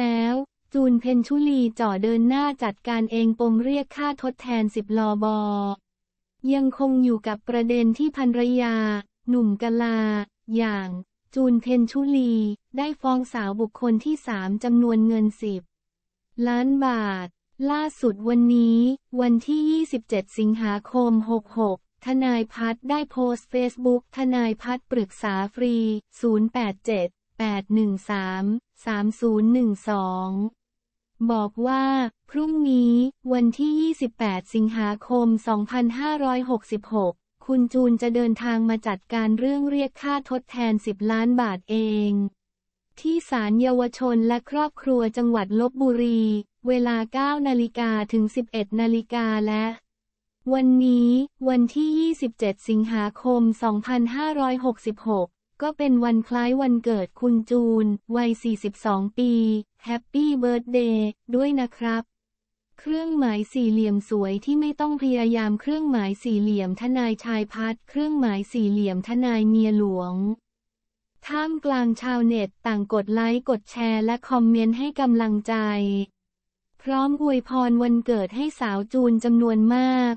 แล้ว จูนเพนชุลี จ่อเดินหน้าจัดการเองปมเรียกค่าทดแทนสิบลอบอยังคงอยู่กับประเด็นที่ภรรยา หนุ่มกลา อย่าง จูนเพนชุลี ได้ฟ้องสาวบุคคลที่สามจำนวนเงินสิบล้านบาท ล่าสุดวันนี้ วันที่ 27 สิงหาคม 66 ทนายพัฒได้โพสต์เฟซบุ๊กทนายพัฒปรึกษาฟรี 087 813-3012 บอกว่า พรุ่งนี้ วันที่ 28 สิงหาคม 2566 คุณจูนจะเดินทางมาจัดการเรื่องเรียกค่าทดแทน 10 ล้านบาทเอง ที่ศาลเยาวชนและครอบครัวจังหวัดลบบุรี เวลา 9นาฬิกาถึง 11นาฬิกาและ วันนี้ วันที่ 27 สิงหาคม 2566ก็เป็นวันคล้ายวันเกิดคุณจูน วัย 42 ปีแฮปปี้เบิร์ดเดย์ด้วยนะครับ เครื่องหมายสี่เหลี่ยมสวยที่ไม่ต้องพยายามเครื่องหมายสี่เหลี่ยมทนายชายพัด เครื่องหมายสี่เหลี่ยมทนายเมียหลวง ท่ามกลางชาวเน็ตต่างกดไลค์กดแชร์และคอมเมนต์ให้กำลังใจ พร้อมอวยพรวันเกิดให้สาวจูนจำนวนมาก